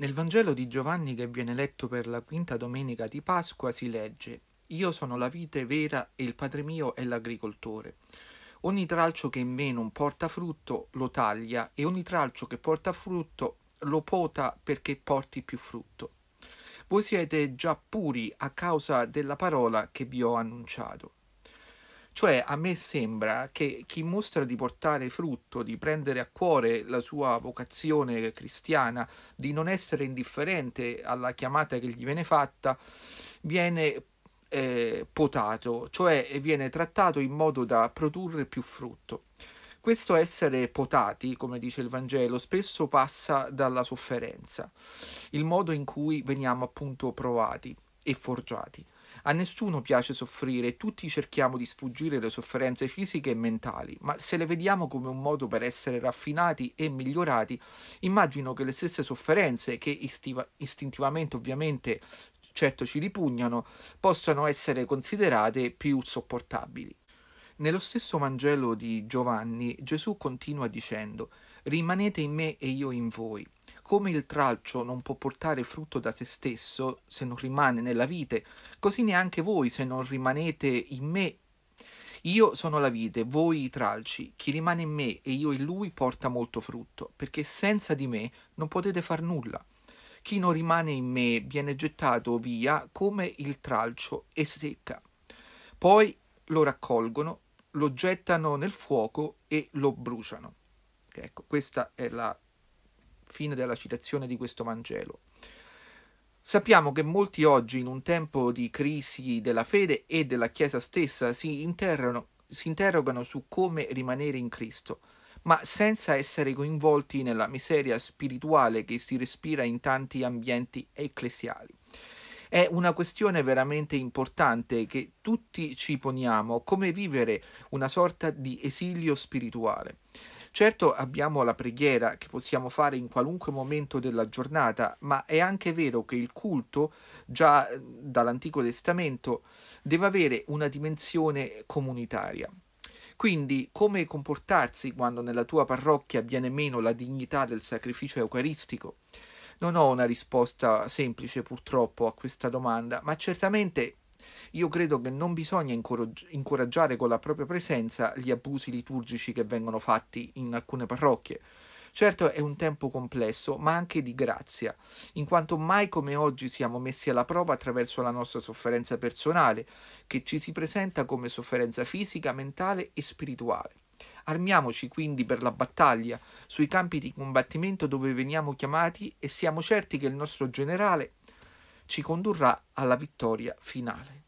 Nel Vangelo di Giovanni che viene letto per la quinta domenica di Pasqua si legge Io sono la vite vera e il Padre mio è l'agricoltore. Ogni tralcio che in me non porta frutto lo taglia e ogni tralcio che porta frutto lo pota perché porti più frutto. Voi siete già puri a causa della parola che vi ho annunciato. Cioè a me sembra che chi mostra di portare frutto, di prendere a cuore la sua vocazione cristiana, di non essere indifferente alla chiamata che gli viene fatta, viene eh, potato, cioè viene trattato in modo da produrre più frutto. Questo essere potati, come dice il Vangelo, spesso passa dalla sofferenza, il modo in cui veniamo appunto provati e forgiati. A nessuno piace soffrire, tutti cerchiamo di sfuggire le sofferenze fisiche e mentali, ma se le vediamo come un modo per essere raffinati e migliorati, immagino che le stesse sofferenze che istiva, istintivamente ovviamente certo ci ripugnano, possano essere considerate più sopportabili. Nello stesso Vangelo di Giovanni Gesù continua dicendo Rimanete in me e io in voi come il tralcio non può portare frutto da se stesso se non rimane nella vite, così neanche voi se non rimanete in me. Io sono la vite, voi i tralci, chi rimane in me e io in lui porta molto frutto, perché senza di me non potete far nulla. Chi non rimane in me viene gettato via come il tralcio e secca. Poi lo raccolgono, lo gettano nel fuoco e lo bruciano. Ecco, questa è la Fine della citazione di questo Vangelo. Sappiamo che molti oggi, in un tempo di crisi della fede e della Chiesa stessa, si, interrogano, si interrogano su come rimanere in Cristo, ma senza essere coinvolti nella miseria spirituale che si respira in tanti ambienti ecclesiali. È una questione veramente importante che tutti ci poniamo, come vivere una sorta di esilio spirituale. Certo abbiamo la preghiera che possiamo fare in qualunque momento della giornata, ma è anche vero che il culto, già eh, dall'Antico Testamento, deve avere una dimensione comunitaria. Quindi come comportarsi quando nella tua parrocchia viene meno la dignità del sacrificio eucaristico? Non ho una risposta semplice purtroppo a questa domanda, ma certamente io credo che non bisogna incoraggiare con la propria presenza gli abusi liturgici che vengono fatti in alcune parrocchie. Certo è un tempo complesso, ma anche di grazia, in quanto mai come oggi siamo messi alla prova attraverso la nostra sofferenza personale, che ci si presenta come sofferenza fisica, mentale e spirituale. Armiamoci quindi per la battaglia, sui campi di combattimento dove veniamo chiamati e siamo certi che il nostro generale ci condurrà alla vittoria finale.